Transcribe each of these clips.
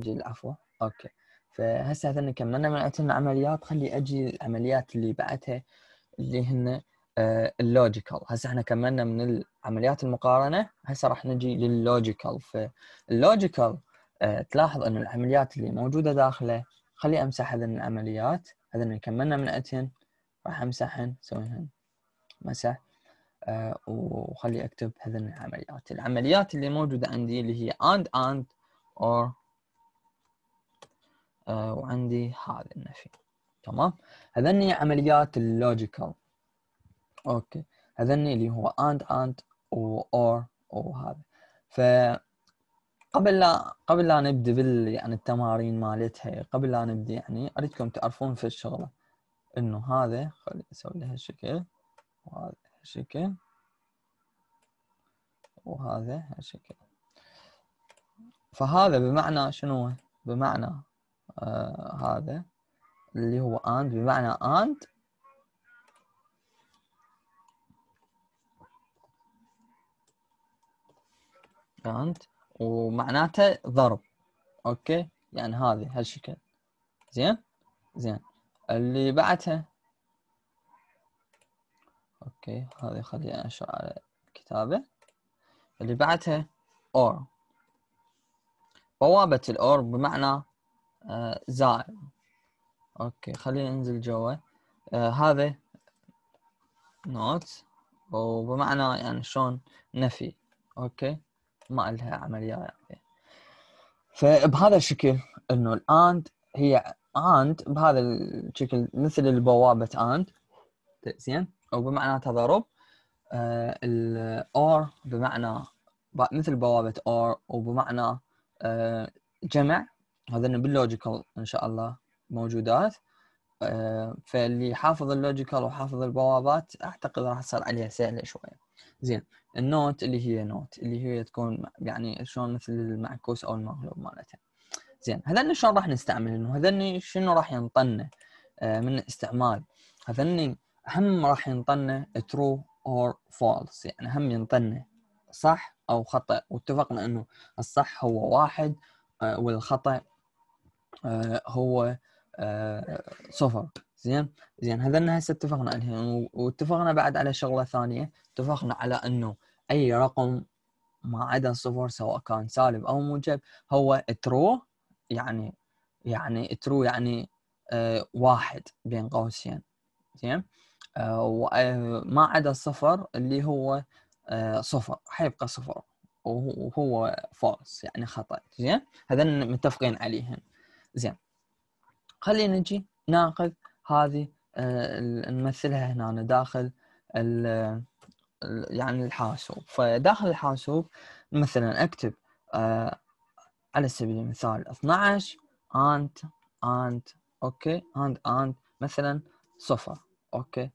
اجي العفو اوكي فهسه هذا كملنا من عندنا عمليات خلي اجي العمليات اللي بعدها اللي هن آه، اللوجيكال هسه احنا كملنا من عمليات المقارنه هسه راح نجي لللوجيكال فاللوجيكال آه، تلاحظ انه العمليات اللي موجوده داخله خلي امسح هذن العمليات اللي كملنا من اتن راح امسحهن سويهن مسح آه، وخلي اكتب هذن العمليات العمليات اللي موجوده عندي اللي هي and and or آه، وعندي هذا النفي تمام هذني عمليات اللوجيكال اوكي هذني اللي هو اند اند واور وهذا ف قبل لا قبل لا نبدا بال يعني التمارين مالتها قبل لا نبدا يعني اريدكم تعرفون في الشغله انه هذا خلي اسوي له هالشكل وهذا هالشكل وهذا هالشكل فهذا بمعنى شنو بمعنى آه هذا اللي هو and بمعنى and and ومعناته ضرب اوكي يعني هذه هالشكل زين زين اللي بعدها اوكي هذه خليني انشر على الكتابه اللي بعدها or بوابة الاور بمعنى آه، زائد اوكي خلينا ننزل جوا آه هذا نوت وبمعنى يعني شلون نفي اوكي ما لها عمليه يعني. فبهذا الشكل انه الاند هي اند بهذا الشكل مثل البوابه اند زين وبمعنى تضارب آه الاور بمعنى مثل بوابه اور وبمعنى آه، جمع هذن باللوجيكال ان شاء الله موجودات آه، فاللي حافظ اللوجيكال وحافظ البوابات اعتقد راح تصير عليها سهله شويه زين النوت اللي هي نوت اللي هي تكون يعني شلون مثل المعكوس او المغلوب مالتها زين هذني شلون راح نستعمل انه هذني شنو راح ينطنا آه، من استعمال هذني هم راح ينطنا ترو اور فولس يعني هم ينطنا صح او خطا واتفقنا انه الصح هو واحد آه، والخطا آه، هو آه، صفر زين زين هذا هسه اتفقنا عليه واتفقنا بعد على شغله ثانيه اتفقنا على انه اي رقم ما عدا صفر سواء كان سالب او موجب هو ترو يعني يعني ترو يعني آه، واحد بين قوسين زين وما عدا الصفر اللي هو صفر حيبقى صفر وهو فالس يعني خطا زين هذا متفقين عليهن زين خلينا نجي ناخذ هذه آه، نمثلها هنا داخل يعني الحاسوب فداخل الحاسوب مثلا اكتب آه، على سبيل المثال 12 انت انت اوكي انت انت مثلا صفر اوكي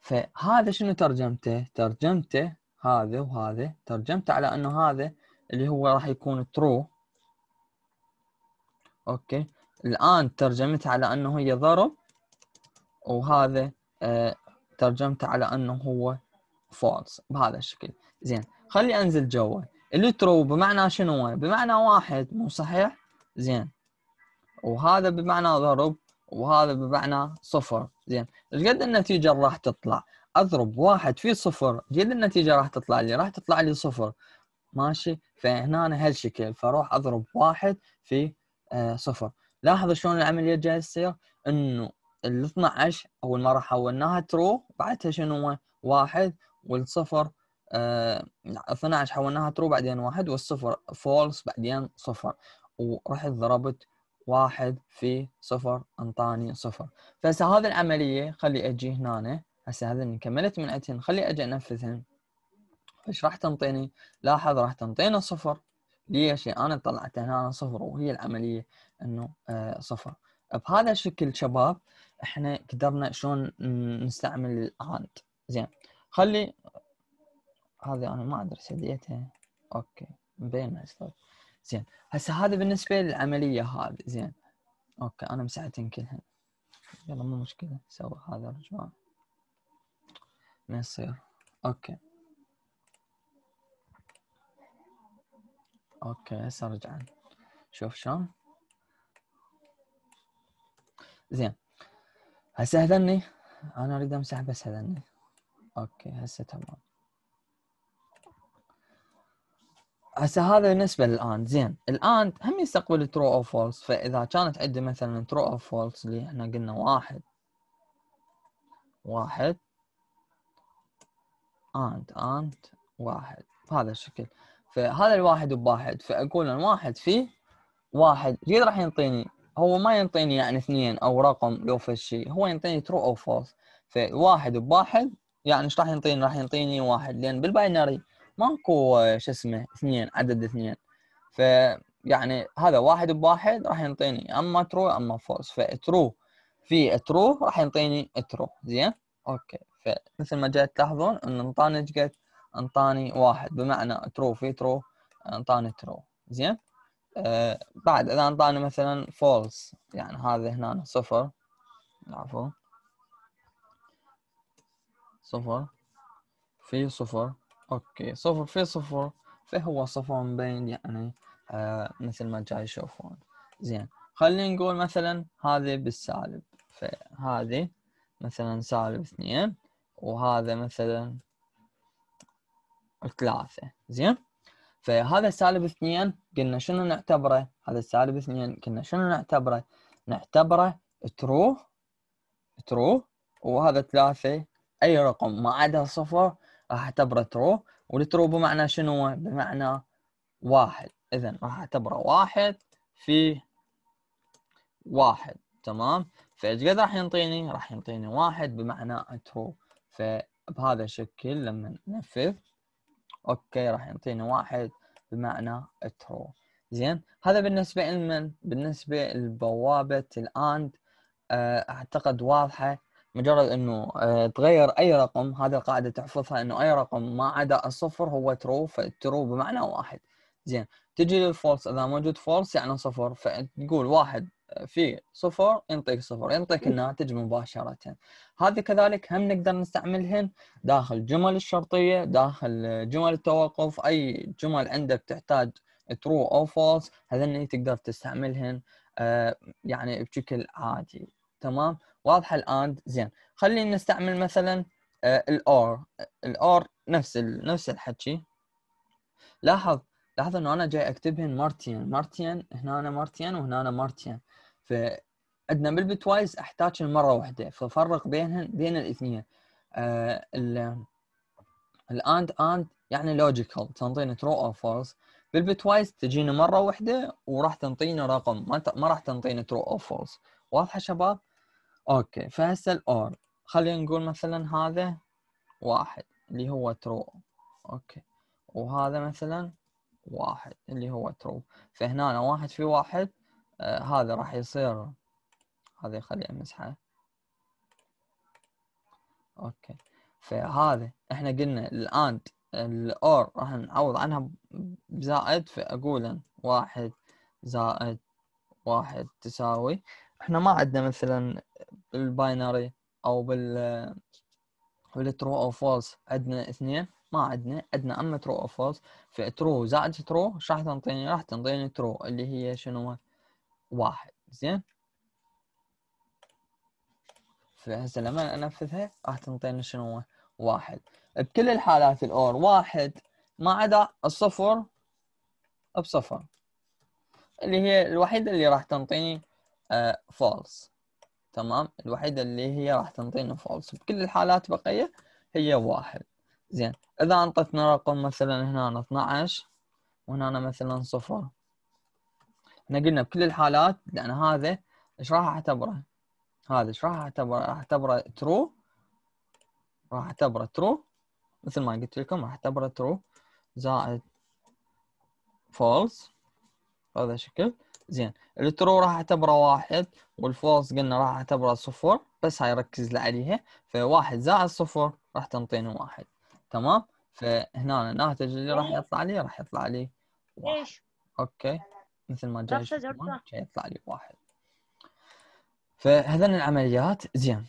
فهذا شنو ترجمته؟ ترجمته هذا وهذا ترجمته على انه هذا اللي هو راح يكون true اوكي الان ترجمتها على انه هي ضرب وهذا آه، ترجمت ترجمته على انه هو فولس بهذا الشكل زين خلي انزل جوا اللي ترو بمعنى شنو بمعنى واحد مو صحيح زين وهذا بمعنى ضرب وهذا بمعنى صفر زين ايش قد النتيجه راح تطلع اضرب واحد في صفر قد النتيجه راح تطلع لي راح تطلع لي صفر ماشي فهنا هالشكل فاروح اضرب واحد في آه، صفر لاحظوا شلون العمليه جاي تصير انه ال 12 اول مره حولناها ترو بعدها شنو واحد والصفر آه 12 حولناها ترو بعدين واحد والصفر فولس بعدين صفر ورحت ضربت واحد في صفر انطاني صفر فهسه هذه العمليه خلي اجي هنا هسه هذا كملت من عندهن خلي اجي انفذهن ايش راح تنطيني؟ لاحظ راح تنطينا صفر ليش؟ يعني انا طلعت هنا صفر وهي العمليه انه آه، صفر بهذا الشكل شباب احنا قدرنا شلون نستعمل الاند زين خلي هذه انا ما ادري سديتها اوكي مبين زين هسه هذا بالنسبه للعمليه هذه زين اوكي انا مسعتين كلهن يلا مو مشكله سوي هذا رجوع ما يصير اوكي اوكي هسه رجعنا شوف شلون زين هسه هذني انا اريد امسح بس هذني اوكي هسه تمام هسه هذا بالنسبه للان زين الان هم يستقبل ترو او فولس فاذا كانت عندي مثلا ترو او فولس اللي احنا قلنا واحد واحد انت انت واحد بهذا الشكل فهذا الواحد بواحد فاقول الواحد فيه واحد جيد راح ينطيني هو ما ينطيني يعني اثنين او رقم لو في الشيء هو ينطيني ترو او فولس فواحد بواحد يعني ايش راح ينطيني راح ينطيني واحد لان بالباينري ماكو شو اسمه اثنين عدد اثنين ف يعني هذا واحد بواحد راح ينطيني اما ترو اما فولس فترو في ترو راح ينطيني ترو زين اوكي فمثل ما جاي تلاحظون ان انطاني قد انطاني واحد بمعنى ترو في ترو انطاني ترو زين آه، بعد اذا انطاني مثلا فولس يعني هذا هنا صفر عفوا صفر في صفر اوكي صفر في صفر فهو صفر مبين يعني آه مثل ما جاي يشوفون زين خلينا نقول مثلا هذه بالسالب فهذه مثلا سالب اثنين وهذا مثلا الثلاثة زين فهذا سالب اثنين قلنا شنو نعتبره هذا سالب اثنين قلنا شنو نعتبره نعتبره ترو ترو وهذا ثلاثة أي رقم ما عدا صفر راح اعتبره ترو والترو بمعنى شنو بمعنى واحد إذا راح اعتبره واحد في واحد تمام فايش قد راح ينطيني راح ينطيني واحد بمعنى ترو فبهذا الشكل لما ننفذ اوكي راح يعطيني واحد بمعنى ترو زين هذا بالنسبه لمن بالنسبه لبوابه الاند آه، اعتقد واضحه مجرد انه آه، تغير اي رقم هذه القاعده تحفظها انه اي رقم ما عدا الصفر هو ترو فالترو بمعنى واحد زين تجي للفولس اذا موجود فولس يعني صفر فتقول واحد في صفر ينطيك صفر ينطيك الناتج مباشرة هذه كذلك هم نقدر نستعملهن داخل جمل الشرطية داخل جمل التوقف أي جمل عندك تحتاج ترو أو فولس هذني تقدر تستعملهن آه، يعني بشكل عادي تمام واضحة الآن زين خلينا نستعمل مثلا الأور آه، الأور نفس نفس الحكي لاحظ لاحظ انه انا جاي اكتبهن مرتين مرتين هنا أنا مارتين وهنا أنا مارتين فعندنا بالبتوايز احتاج مره واحده ففرق بينهن بين الاثنين آه الاند اند يعني لوجيكال تنطينا ترو او فولس بالبتوايز تجينا مره واحده وراح تنطينا رقم ما, ت... ما راح تنطينا ترو او فولس واضحه شباب اوكي فهسه الاور خلينا نقول مثلا هذا واحد اللي هو ترو اوكي وهذا مثلا واحد اللي هو ترو فهنا أنا واحد في واحد آه هذا راح يصير هذا خلي امسحه اوكي فهذا احنا قلنا الاند الاور راح نعوض عنها بزائد فاقول واحد زائد واحد تساوي احنا ما عندنا مثلا بالباينري او بال بالترو او فولس عندنا اثنين ما عندنا عندنا اما ترو او فولس فترو زائد ترو ايش راح تنطيني راح تنطيني ترو اللي هي شنو واحد زين فهسه لما انفذها راح تنطيني شنو واحد بكل الحالات الاور واحد ما عدا الصفر بصفر اللي هي الوحيده اللي راح تنطيني آه، فولس تمام الوحيده اللي هي راح تنطيني فولس بكل الحالات بقية هي واحد زين اذا انطتنا رقم مثلا هنا 12 وهنا مثلا صفر احنا قلنا بكل الحالات لان هذا ايش راح اعتبره؟ هذا ايش راح اعتبره؟ راح اعتبره ترو راح اعتبره ترو مثل ما قلت لكم راح اعتبره ترو زائد فولس هذا شكل زين الترو راح اعتبره واحد والفولس قلنا راح اعتبره صفر بس هاي ركز لي عليها فواحد زائد صفر راح تنطيني واحد تمام فهنا الناتج اللي راح إيه. يطلع لي راح يطلع لي واحد اوكي مثل ما جاي يطلع لي واحد فهذن العمليات زين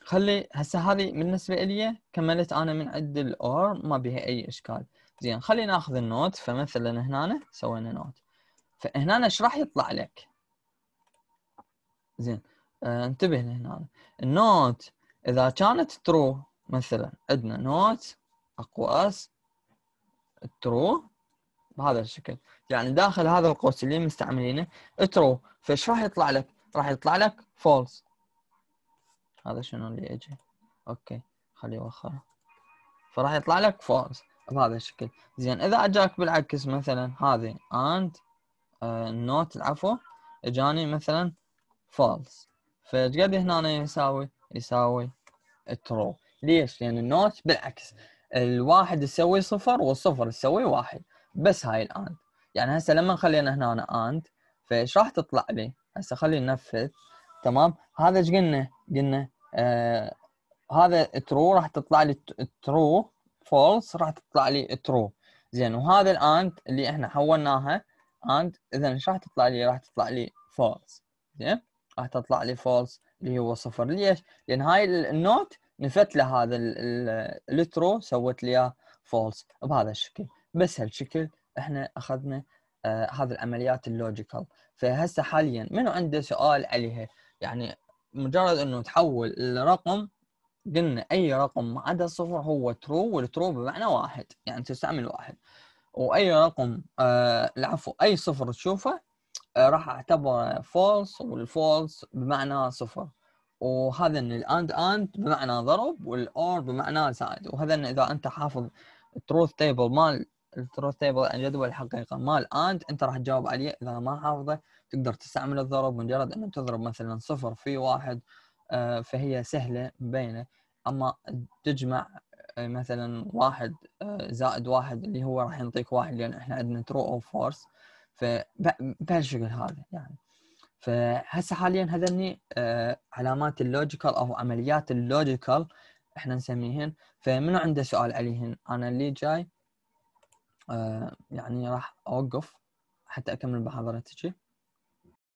خلي هسه هذه بالنسبه لي كملت انا من عند الاور ما بها اي اشكال زين خلي ناخذ النوت فمثلا هنا سوينا نوت فهنا ايش راح يطلع لك زين آه انتبه لهنا النوت اذا كانت ترو مثلا عندنا نوت أقواس ترو بهذا الشكل يعني داخل هذا القوس اللي مستعملينه ترو فايش راح يطلع لك؟ راح يطلع لك فولس هذا شنو اللي اجي اوكي خليه وخره فراح يطلع لك فولس بهذا الشكل زين اذا اجاك بالعكس مثلا هذه اند آه، نوت العفو اجاني مثلا فولس فايش قد هنا يساوي؟ يساوي ترو ليش؟ لان النوت بالعكس الواحد يسوي صفر والصفر يسوي واحد بس هاي الاند يعني هسه لما خلينا هنا اند فايش راح تطلع لي؟ هسه خلي ننفذ تمام هذا ايش قلنا؟ قلنا آه هذا ترو راح تطلع لي ترو فولس راح تطلع لي ترو زين وهذا الاند اللي احنا حولناها اند اذا ايش راح تطلع لي؟ راح تطلع لي فولس زين راح تطلع لي فولس اللي هو صفر ليش؟ لان هاي النوت نفت له هذا الترو سوت لي اياه فولس بهذا الشكل بس هالشكل احنا اخذنا آه هذه العمليات اللوجيكال فهسه حاليا منو عنده سؤال عليها يعني مجرد انه تحول الرقم قلنا اي رقم ما عدا الصفر هو ترو والترو بمعنى واحد يعني تستعمل واحد واي رقم آه العفو اي صفر تشوفه آه راح اعتبره فولس والفولس بمعنى صفر وهذا ان الاند اند بمعنى ضرب والاور بمعنى زائد وهذا إن اذا انت حافظ التروث تيبل مال التروث تيبل الجدول الحقيقه مال اند انت راح تجاوب عليه اذا ما حافظه تقدر تستعمل الضرب مجرد انك تضرب مثلا صفر في واحد آه، فهي سهله مبينه اما تجمع آه، مثلا واحد آه، زائد واحد اللي هو راح ينطيك واحد لان احنا عندنا ترو او فورس فبهالشكل هذا يعني فهسه حاليا هذني آه، علامات اللوجيكال او عمليات اللوجيكال احنا نسميهن فمنو عنده سؤال عليهن انا اللي جاي آه، يعني راح اوقف حتى اكمل محاضرتي